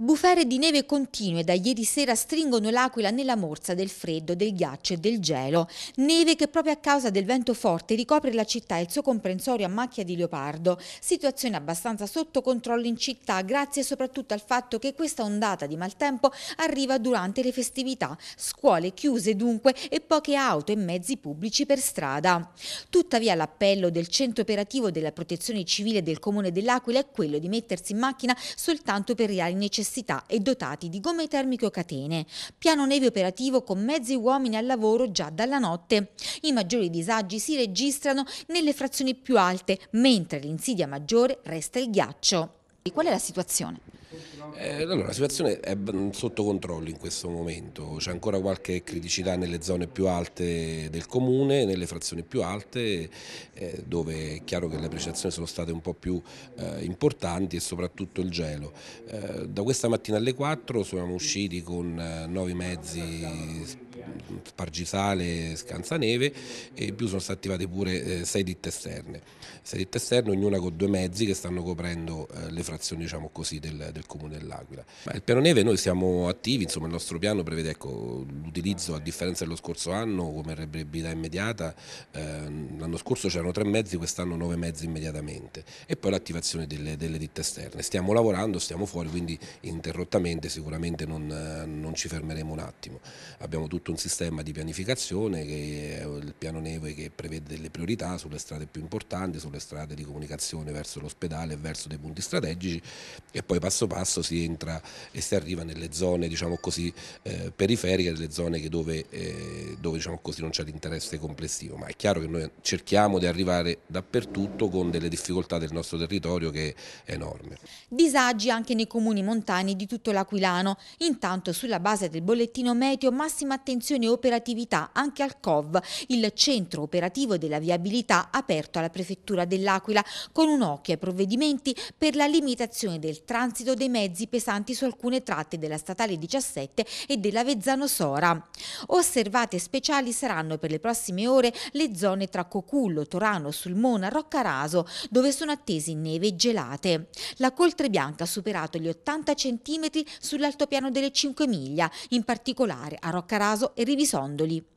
Bufere di neve continue da ieri sera stringono l'aquila nella morsa del freddo, del ghiaccio e del gelo. Neve che proprio a causa del vento forte ricopre la città e il suo comprensorio a macchia di leopardo. Situazione abbastanza sotto controllo in città grazie soprattutto al fatto che questa ondata di maltempo arriva durante le festività. Scuole chiuse dunque e poche auto e mezzi pubblici per strada. Tuttavia l'appello del centro operativo della protezione civile del comune dell'Aquila è quello di mettersi in macchina soltanto per reali necessità università e dotati di gomme termiche o catene. Piano neve operativo con mezzi uomini al lavoro già dalla notte. I maggiori disagi si registrano nelle frazioni più alte, mentre l'insidia maggiore resta il ghiaccio. E Qual è la situazione? Eh, allora, la situazione è sotto controllo in questo momento, c'è ancora qualche criticità nelle zone più alte del comune, nelle frazioni più alte, eh, dove è chiaro che le precisazioni sono state un po' più eh, importanti e soprattutto il gelo. Eh, da questa mattina alle 4 siamo usciti con eh, nuovi mezzi Spargisale, Scanzaneve e in più sono state attivate pure eh, sei ditte esterne, sei ditte esterne ognuna con due mezzi che stanno coprendo le frazioni diciamo così, del, del comune dell'Aquila. Ma il piano neve noi siamo attivi, insomma il nostro piano prevede ecco, l'utilizzo a differenza dello scorso anno come reperibilità immediata, ehm, l'anno scorso c'erano tre mezzi, quest'anno nove mezzi immediatamente e poi l'attivazione delle, delle, ditte esterne. Stiamo lavorando, stiamo fuori, quindi interrottamente sicuramente non, non ci fermeremo un attimo. Abbiamo tutto un sistema di pianificazione che è il piano neve che prevede delle priorità sulle strade più importanti, sulle strade di comunicazione verso l'ospedale e verso dei punti strategici e poi passo passo agosto si entra e si arriva nelle zone diciamo così, eh, periferiche, nelle zone dove, eh, dove diciamo così, non c'è l'interesse complessivo, ma è chiaro che noi cerchiamo di arrivare dappertutto con delle difficoltà del nostro territorio che è enorme. Disagi anche nei comuni montani di tutto l'Aquilano, intanto sulla base del bollettino meteo massima attenzione e operatività anche al COV, il centro operativo della viabilità aperto alla prefettura dell'Aquila, con un occhio ai provvedimenti per la limitazione del transito dei mezzi mezzi pesanti su alcune tratte della Statale 17 e della Vezzano Sora. Osservate speciali saranno per le prossime ore le zone tra Cocullo, Torano, Sulmona, Roccaraso, dove sono attesi neve e gelate. La coltre bianca ha superato gli 80 cm sull'altopiano delle 5 miglia, in particolare a Roccaraso e Rivisondoli.